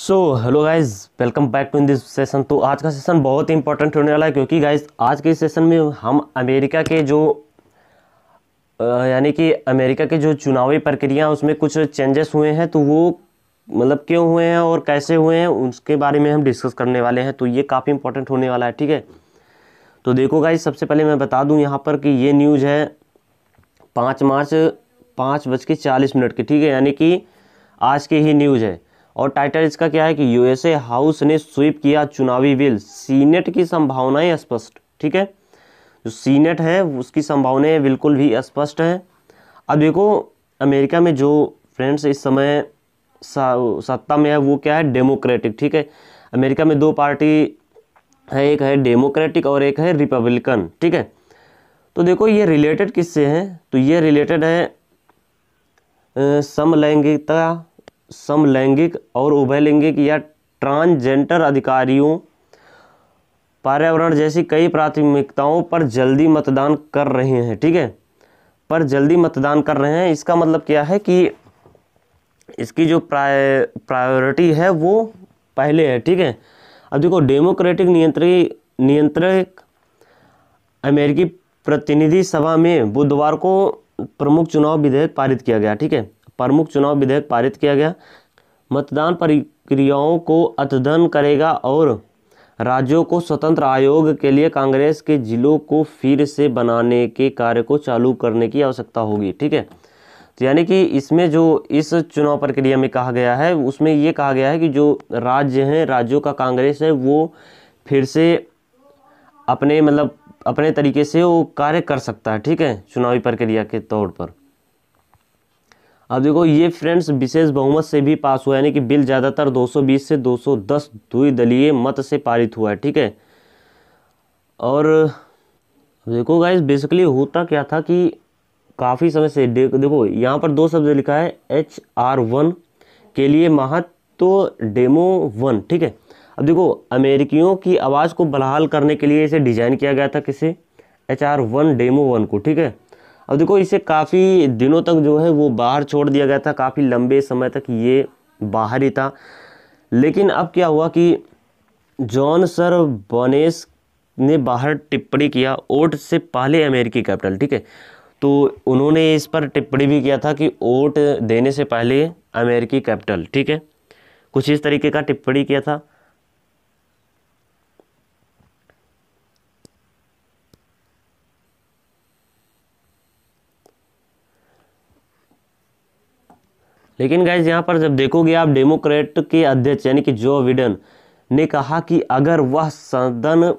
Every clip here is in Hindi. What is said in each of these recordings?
so hello guys welcome back to in this session तो आज का सेशन बहुत ही इंपॉर्टेंट होने वाला है क्योंकि गाइज आज के सेशन में हम अमेरिका के जो यानी कि अमेरिका के जो चुनावी प्रक्रिया उसमें कुछ चेंजेस हुए हैं तो वो मतलब क्यों हुए हैं और कैसे हुए हैं उसके बारे में हम डिस्कस करने वाले हैं तो ये काफ़ी इंपॉर्टेंट होने वाला है ठीक है तो देखो गाइज सबसे पहले मैं बता दूँ यहाँ पर कि ये न्यूज़ है पाँच मार्च पाँच बज के चालीस मिनट की ठीक है यानी कि आज की ही न्यूज़ है और टाइटल इसका क्या है कि यूएसए हाउस ने स्वीप किया चुनावी बिल सीनेट की संभावनाएं स्पष्ट ठीक है जो सीनेट है उसकी संभावनाएं बिल्कुल भी स्पष्ट हैं अब देखो अमेरिका में जो फ्रेंड्स इस समय सत्ता में है वो क्या है डेमोक्रेटिक ठीक है अमेरिका में दो पार्टी है एक है डेमोक्रेटिक और एक है रिपब्लिकन ठीक है तो देखो ये रिलेटेड किससे हैं तो ये रिलेटेड है समलैंगिकता समलैंगिक और उभयलिंगिक या ट्रांसजेंडर अधिकारियों पर्यावरण जैसी कई प्राथमिकताओं पर जल्दी मतदान कर रहे हैं ठीक है पर जल्दी मतदान कर रहे हैं इसका मतलब क्या है कि इसकी जो प्राय प्रायोरिटी है वो पहले है ठीक है अब देखो डेमोक्रेटिक नियंत्री नियंत्रक अमेरिकी प्रतिनिधि सभा में बुधवार को प्रमुख चुनाव विधेयक पारित किया गया ठीक है प्रमुख चुनाव विधेयक पारित किया गया मतदान प्रक्रियाओं को अद्यतन करेगा और राज्यों को स्वतंत्र आयोग के लिए कांग्रेस के जिलों को फिर से बनाने के कार्य को चालू करने की आवश्यकता होगी ठीक है तो यानी कि इसमें जो इस चुनाव प्रक्रिया में कहा गया है उसमें ये कहा गया है कि जो राज्य हैं राज्यों का कांग्रेस है वो फिर से अपने मतलब अपने तरीके से वो कार्य कर सकता है ठीक है चुनावी प्रक्रिया के तौर पर अब देखो ये फ्रेंड्स विशेष बहुमत से भी पास हुआ यानी कि बिल ज़्यादातर 220 से 210 दलीय मत से पारित हुआ है ठीक है और देखो गाइज बेसिकली होता क्या था कि काफ़ी समय से दे, देखो यहाँ पर दो शब्द लिखा है एच आर वन के लिए महत्व डेमो वन ठीक है अब देखो अमेरिकियों की आवाज़ को बलहाल करने के लिए इसे डिज़ाइन किया गया था किसे H R one demo one को ठीक है अब देखो इसे काफ़ी दिनों तक जो है वो बाहर छोड़ दिया गया था काफ़ी लंबे समय तक ये बाहर ही था लेकिन अब क्या हुआ कि जॉन सर बनेस ने बाहर टिप्पणी किया ओट से पहले अमेरिकी कैपिटल ठीक है तो उन्होंने इस पर टिप्पणी भी किया था कि ओट देने से पहले अमेरिकी कैपिटल ठीक है कुछ इस तरीके का टिप्पणी किया था लेकिन गाइज यहाँ पर जब देखोगे आप डेमोक्रेट के अध्यक्ष यानी कि जो विडन ने कहा कि अगर वह सदन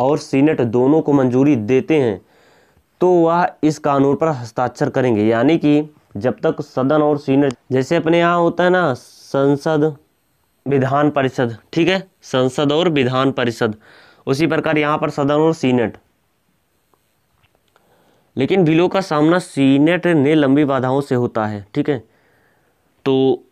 और सीनेट दोनों को मंजूरी देते हैं तो वह इस कानून पर हस्ताक्षर करेंगे यानी कि जब तक सदन और सीनेट जैसे अपने यहाँ होता है ना संसद विधान परिषद ठीक है संसद और विधान परिषद उसी प्रकार यहाँ पर सदन और सीनेट लेकिन बिलों का सामना सीनेट ने लंबी बाधाओं से होता है ठीक है तो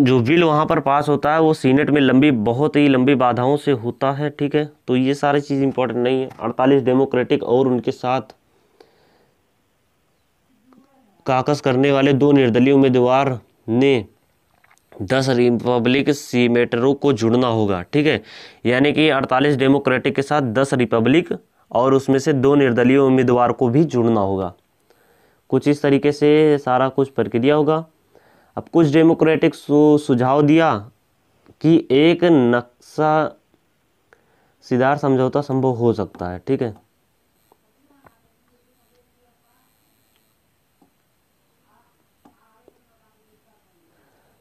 जो बिल वहाँ पर पास होता है वो सीनेट में लंबी बहुत ही लंबी बाधाओं से होता है ठीक है तो ये सारी चीज़ इम्पोर्टेंट नहीं है अड़तालीस डेमोक्रेटिक और उनके साथ काकस करने वाले दो निर्दलीय उम्मीदवार ने दस रिपब्लिक सीमेटरों को जुड़ना होगा ठीक है यानी कि अड़तालीस डेमोक्रेटिक के साथ दस रिपब्लिक और उसमें से दो निर्दलीय उम्मीदवार को भी जुड़ना होगा कुछ इस तरीके से सारा कुछ प्रक्रिया होगा अब कुछ डेमोक्रेटिक सुझाव दिया कि एक नक्शा सीधार समझौता संभव हो सकता है ठीक है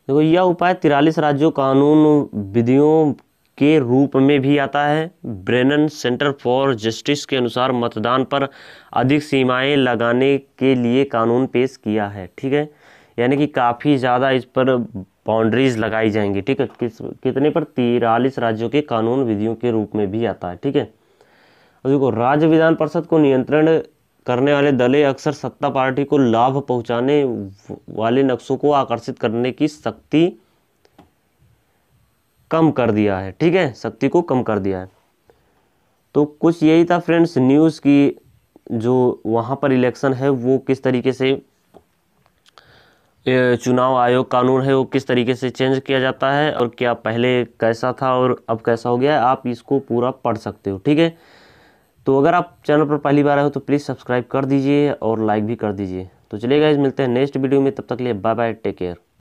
देखो यह उपाय तिरालीस राज्यों कानून विधियों के रूप में भी आता है ब्रेनन सेंटर फॉर जस्टिस के अनुसार मतदान पर अधिक सीमाएं लगाने के लिए कानून पेश किया है ठीक है यानी कि काफ़ी ज़्यादा इस पर बाउंड्रीज लगाई जाएंगी ठीक है किस कितने पर तिरालीस राज्यों के कानून विधियों के रूप में भी आता है ठीक है देखो राज्य विधान परिषद को नियंत्रण करने वाले दलें अक्सर सत्ता पार्टी को लाभ पहुंचाने वाले नक्शों को आकर्षित करने की शक्ति कम कर दिया है ठीक है शक्ति को कम कर दिया है तो कुछ यही था फ्रेंड्स न्यूज़ की जो वहाँ पर इलेक्शन है वो किस तरीके से चुनाव आयोग कानून है वो किस तरीके से चेंज किया जाता है और क्या पहले कैसा था और अब कैसा हो गया है आप इसको पूरा पढ़ सकते हो ठीक है तो अगर आप चैनल पर पहली बार आए हो तो प्लीज़ सब्सक्राइब कर दीजिए और लाइक भी कर दीजिए तो चलिए गाइज मिलते हैं नेक्स्ट वीडियो में तब तक लिए बाय बाय टेक केयर